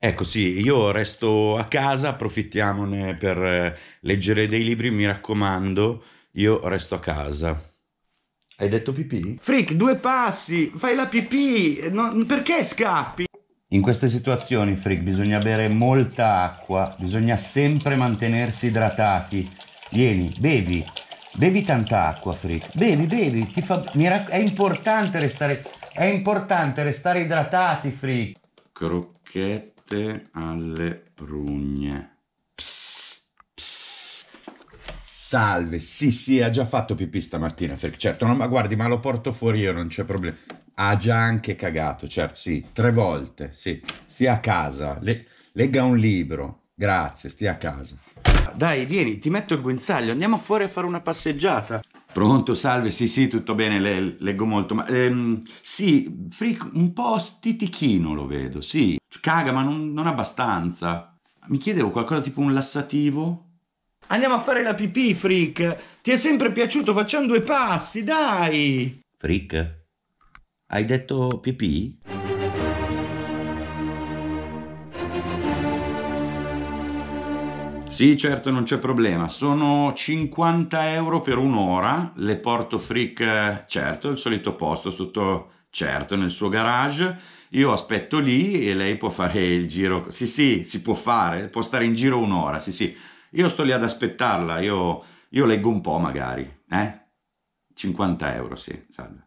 Ecco sì, io resto a casa, approfittiamone per eh, leggere dei libri, mi raccomando, io resto a casa. Hai detto pipì? Frick, due passi, fai la pipì, no, perché scappi? In queste situazioni, Frick, bisogna bere molta acqua, bisogna sempre mantenersi idratati. Vieni, bevi, bevi tanta acqua, Frick, bevi, bevi, fa... rac... è, importante restare... è importante restare idratati, Frick. Crocchetto. Tè alle prugne. Psst, Salve, sì, sì, ha già fatto pipì stamattina, Ferk. certo, no, ma guardi, ma lo porto fuori io, non c'è problema. Ha già anche cagato, certo, sì, tre volte, sì. Stia a casa, le, legga un libro, grazie, stia a casa. Dai, vieni, ti metto il guinzaglio, andiamo fuori a fare una passeggiata. Pronto, salve, sì, sì, tutto bene, le, leggo molto, ma ehm, sì, fric, un po' stitichino lo vedo, sì, caga, ma non, non abbastanza. Mi chiedevo qualcosa tipo un lassativo. Andiamo a fare la pipì, Frick. Ti è sempre piaciuto, facciamo due passi, dai. Frick? Hai detto pipì? Sì, certo, non c'è problema. Sono 50 euro per un'ora. Le porto Frick, eh, certo, il solito posto sotto Certo, nel suo garage, io aspetto lì e lei può fare il giro. Sì, sì, si può fare, può stare in giro un'ora, sì, sì. Io sto lì ad aspettarla, io, io leggo un po' magari, eh? 50 euro, sì, salve.